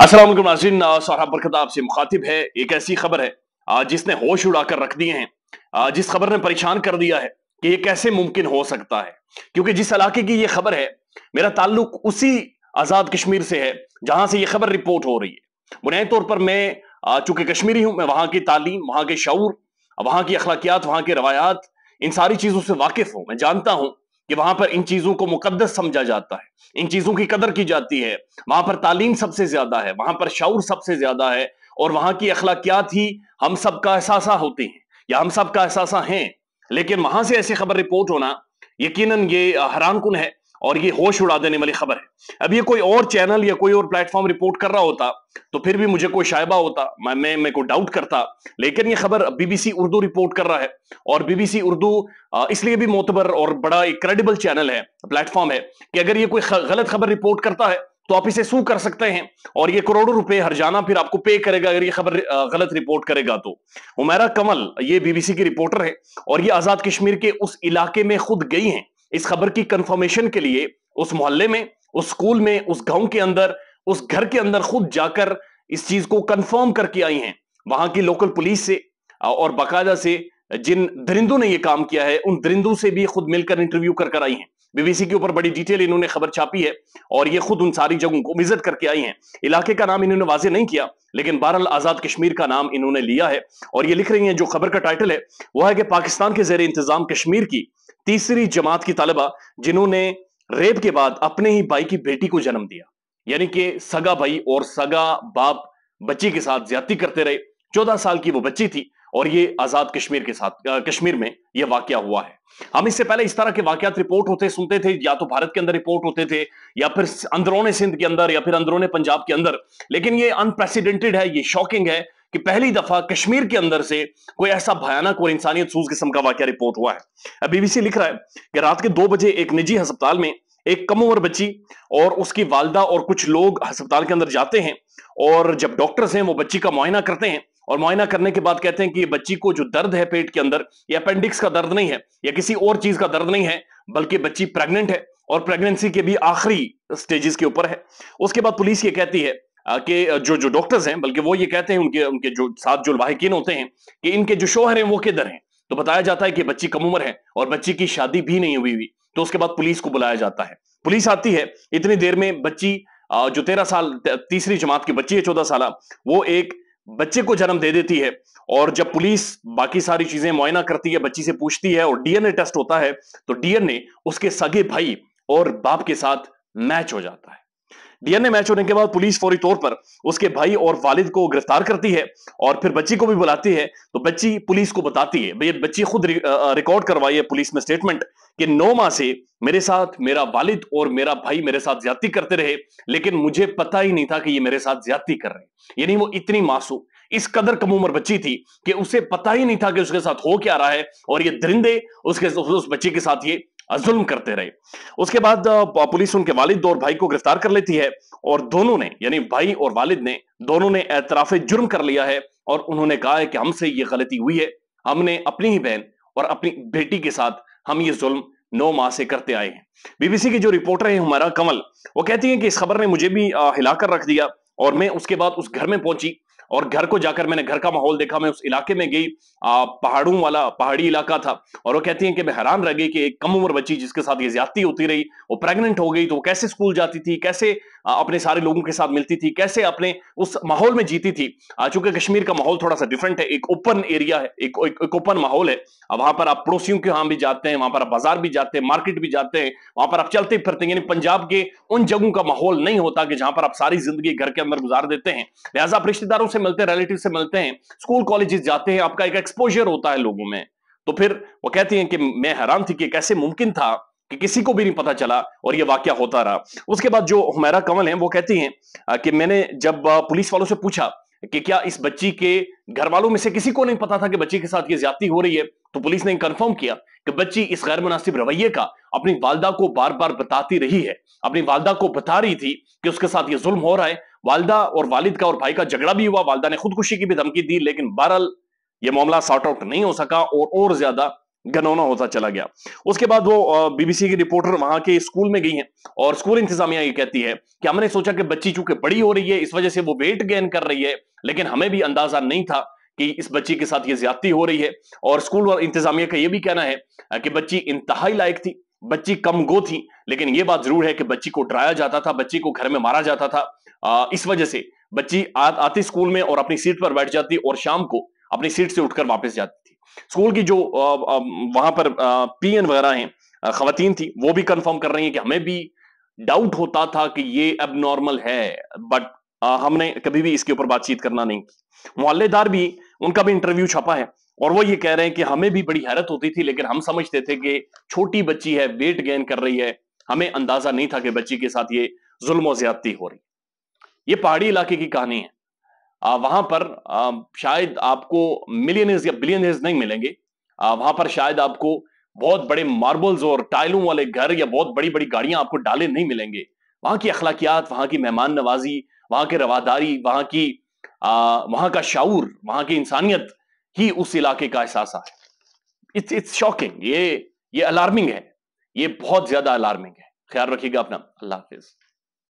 असलम नाजरीन सारा बरकत आपसे मुखातिब है एक ऐसी खबर है जिसने होश उड़ाकर रख दिए हैं जिस खबर ने परेशान कर दिया है कि ये कैसे मुमकिन हो सकता है क्योंकि जिस इलाके की ये खबर है मेरा ताल्लुक उसी आज़ाद कश्मीर से है जहां से ये खबर रिपोर्ट हो रही है बुनियादी तौर पर मैं चूंकि कश्मीरी हूं मैं वहां की तालीम वहां के शौर वहां की अखलाकियात वहां के रवायात इन सारी चीज़ों से वाकिफ हूं मैं जानता हूं कि वहां पर इन चीजों को मुकद्दस समझा जाता है इन चीजों की कदर की जाती है वहां पर तालीम सबसे ज्यादा है वहां पर शौर सबसे ज्यादा है और वहां की अखलाकियात ही हम सब का एहसास होती हैं या हम सब का हैं लेकिन वहां से ऐसी खबर रिपोर्ट होना यकीनन ये हैरान कन है और ये होश उड़ा देने वाली खबर है अब ये कोई और चैनल या कोई और प्लेटफॉर्म रिपोर्ट कर रहा होता तो फिर भी मुझे कोई शायबा होता मैं मैं मैं को डाउट करता लेकिन ये खबर बीबीसी उर्दू रिपोर्ट कर रहा है और बीबीसी उर्दू इसलिए भी मोतबर और बड़ा एक क्रेडिबल चैनल है प्लेटफॉर्म है कि अगर ये कोई गलत खबर रिपोर्ट करता है तो आप इसे सू कर सकते हैं और ये करोड़ों रुपए हर जाना फिर आपको पे करेगा अगर ये खबर गलत रिपोर्ट करेगा तो उमेरा कमल ये बीबीसी की रिपोर्टर है और ये आजाद कश्मीर के उस इलाके में खुद गई हैं इस खबर की कंफर्मेशन के लिए उस मोहल्ले में उस स्कूल में उस गांव के अंदर उस घर के अंदर खुद जाकर इस चीज को कंफर्म करके आई हैं वहां की लोकल पुलिस से और बाकायदा से जिन दरिंदों ने ये काम किया है उन दरिंदों से भी खुद मिलकर इंटरव्यू कर कर आई हैं बीबीसी के ऊपर बड़ी डिटेल इन्होंने खबर छापी है और ये खुद उन सारी जगहों को विजिट करके आई हैं इलाके का नाम इन्होंने वाजे नहीं किया लेकिन बहरल आजाद कश्मीर का नाम इन्होंने लिया है और ये लिख रही हैं जो खबर का टाइटल है वह है कि पाकिस्तान के जेर इंतजाम कश्मीर की तीसरी जमात की तलबा जिन्होंने रेप के बाद अपने ही भाई की बेटी को जन्म दिया यानी कि सगा भाई और सगा बाप बच्ची के साथ ज्यादा करते रहे चौदह साल की वो बच्ची थी और ये आजाद कश्मीर के साथ कश्मीर में यह वाक्य हुआ है हम इससे पहले इस तरह के वाकत रिपोर्ट होते सुनते थे या तो भारत के अंदर रिपोर्ट होते थे या फिर अंदरों सिंध के अंदर या फिर अंदरों पंजाब के अंदर लेकिन ये अनप्रेसिडेंटेड है ये शॉकिंग है कि पहली दफा कश्मीर के अंदर से कोई ऐसा भयानक और इंसानियत सूज किस्म का वाक्य रिपोर्ट हुआ है बीबीसी लिख रहा है कि रात के दो बजे एक निजी अस्पताल में एक कम उम्र बच्ची और उसकी वालदा और कुछ लोग अस्पताल के अंदर जाते हैं और जब डॉक्टर्स हैं वो बच्ची का मुआयना करते हैं और मुआयना करने के बाद कहते हैं कि बच्ची को जो दर्द है पेट के अंदर या अपेंडिक्स का दर्द नहीं है या किसी और चीज का दर्द नहीं है बल्कि बच्ची प्रेग्नेंट है और प्रेगनेंसी के भी आखिरी स्टेजेस के ऊपर है उसके बाद पुलिस ये कहती है के जो जो डॉक्टर्स हैं बल्कि वो ये कहते हैं उनके उनके जो साथ जो वाहकिन होते हैं कि इनके जो शोहर हैं वो किधर हैं तो बताया जाता है कि बच्ची कम उम्र है और बच्ची की शादी भी नहीं हुई हुई तो उसके बाद पुलिस को बुलाया जाता है पुलिस आती है इतनी देर में बच्ची जो तेरह साल तीसरी जमात की बच्ची है चौदह साल वो एक बच्चे को जन्म दे देती है और जब पुलिस बाकी सारी चीजें मुआयना करती है बच्ची से पूछती है और डीएनए टेस्ट होता है तो डीएनए उसके सगे भाई और बाप के साथ मैच हो जाता है डीएनए मैच होने के बाद पुलिस फौरी तौर पर उसके भाई और वालिद को गिरफ्तार करती है और फिर बच्ची को भी बुलाती है तो बच्ची पुलिस को बताती है भैया बच्ची खुद रिकॉर्ड करवाई है पुलिस में स्टेटमेंट कि नौ माह से मेरे साथ मेरा वालिद और मेरा भाई मेरे साथ ज्यादा करते रहे लेकिन मुझे पता ही नहीं था कि ये मेरे साथ ज्यादा कर रहे यानी वो इतनी मासूम इस कदर कम उम्र बच्ची थी कि उसे पता ही नहीं था कि उसके साथ हो क्या रहा है और ये दरिंदे उसके उस बच्ची के साथ ये जुल्म करते रहे उसके बाद पुलिस उनके वालिद और भाई को गिरफ्तार कर लेती है और दोनों ने यानी भाई और वालिद ने दोनों ने एतराफ जुर्म कर लिया है और उन्होंने कहा है कि हमसे ये गलती हुई है हमने अपनी ही बहन और अपनी बेटी के साथ हम ये जुल्म नौ माह से करते आए हैं बीबीसी की जो रिपोर्टर है हमारा कमल वो कहती है कि इस खबर ने मुझे भी हिलाकर रख दिया और मैं उसके बाद उस घर में पहुंची और घर को जाकर मैंने घर का माहौल देखा मैं उस इलाके में गई पहाड़ों वाला पहाड़ी इलाका था और वो कहती हैं कि मैं हैरान रह गई कि एक कम उम्र बच्ची जिसके साथ ये ज्यादती होती रही वो प्रेग्नेंट हो गई तो वो कैसे स्कूल जाती थी कैसे अपने सारे लोगों के साथ मिलती थी कैसे अपने उस माहौल में जीती थी चूंकि कश्मीर का माहौल थोड़ा सा डिफरेंट है एक ओपन एरिया है एक एक ओपन माहौल है वहां पर आप पड़ोसियों के यहाँ भी जाते हैं वहां पर आप बाजार भी जाते हैं मार्केट भी जाते हैं वहां पर आप चलते फिरते हैं यानी पंजाब के उन जगहों का माहौल नहीं होता कि जहां पर आप सारी जिंदगी घर के अंदर गुजार देते हैं लिहाजा आप रिश्तेदारों से मिलते हैं रिलेटिव से मिलते हैं स्कूल कॉलेजेस जाते हैं आपका एक एक्सपोजर होता है लोगों में तो फिर वो कहती हैं कि मैं हैरान थी कि कैसे मुमकिन था कि किसी को भी नहीं पता चला और ये वाक्य होता रहा उसके बाद जो हमारा कमल है वो कहती हैं कि मैंने जब पुलिस वालों से पूछा कि क्या इस बच्ची के घर वालों में से किसी को नहीं पता था कि बच्ची के साथ ये ज्यादा हो रही है तो पुलिस ने कंफर्म किया कि बच्ची इस गैर मुनासिब रवैये का अपनी वालदा को बार बार बताती रही है अपनी वालदा को बता रही थी कि उसके साथ ये जुल्म हो रहा है वालदा और वालिद का और भाई का झगड़ा भी हुआ वालदा ने खुदकुशी की भी धमकी दी लेकिन बहरल ये मामला सॉर्ट आउट नहीं हो सका और और ज्यादा गनौना होता चला गया उसके बाद वो बीबीसी की रिपोर्टर वहां के स्कूल में गई हैं और स्कूल इंतजामिया ये कहती है कि हमने सोचा कि बच्ची चूंकि बड़ी हो रही है इस वजह से वो वेट गेन कर रही है लेकिन हमें भी अंदाजा नहीं था कि इस बच्ची के साथ ये ज्यादती हो रही है और स्कूल और इंतजामिया का ये भी कहना है कि बच्ची इंतहाई लायक थी बच्ची कम गो थी लेकिन ये बात जरूर है कि बच्ची को डराया जाता था बच्ची को घर में मारा जाता था आ, इस वजह से बच्ची आ, आती स्कूल में और अपनी सीट पर बैठ जाती और शाम को अपनी सीट से उठकर वापस जाती थी स्कूल की जो वहां पर पीएन वगैरह हैं खातन थी वो भी कंफर्म कर रही है कि हमें भी डाउट होता था कि ये अब नॉर्मल है बट आ, हमने कभी भी इसके ऊपर बातचीत करना नहीं की मोहल्लेदार भी उनका भी इंटरव्यू छपा है और वो ये कह रहे हैं कि हमें भी बड़ी हैरत होती थी लेकिन हम समझते थे कि छोटी बच्ची है वेट गेन कर रही है हमें अंदाजा नहीं था कि बच्ची के साथ ये जुल्म ज्यादती हो रही ये पहाड़ी इलाके की कहानी है आ, वहां पर आ, शायद आपको मिलियनर्स या बिलियनर्स नहीं मिलेंगे आ, वहां पर शायद आपको बहुत बड़े मार्बल्स और टाइलों वाले घर या बहुत बड़ी बड़ी गाड़ियां आपको डाले नहीं मिलेंगे वहां की अखलाकियात वहां की मेहमान नवाजी वहां की रवादारी वहां की आ, वहां का शाऊर वहां की इंसानियत ही उस इलाके का एहसास है इट्स इट्स शॉकिंग ये ये अलार्मिंग है ये बहुत ज्यादा अलार्मिंग है ख्याल रखिएगा अपना अल्लाह हाफिज़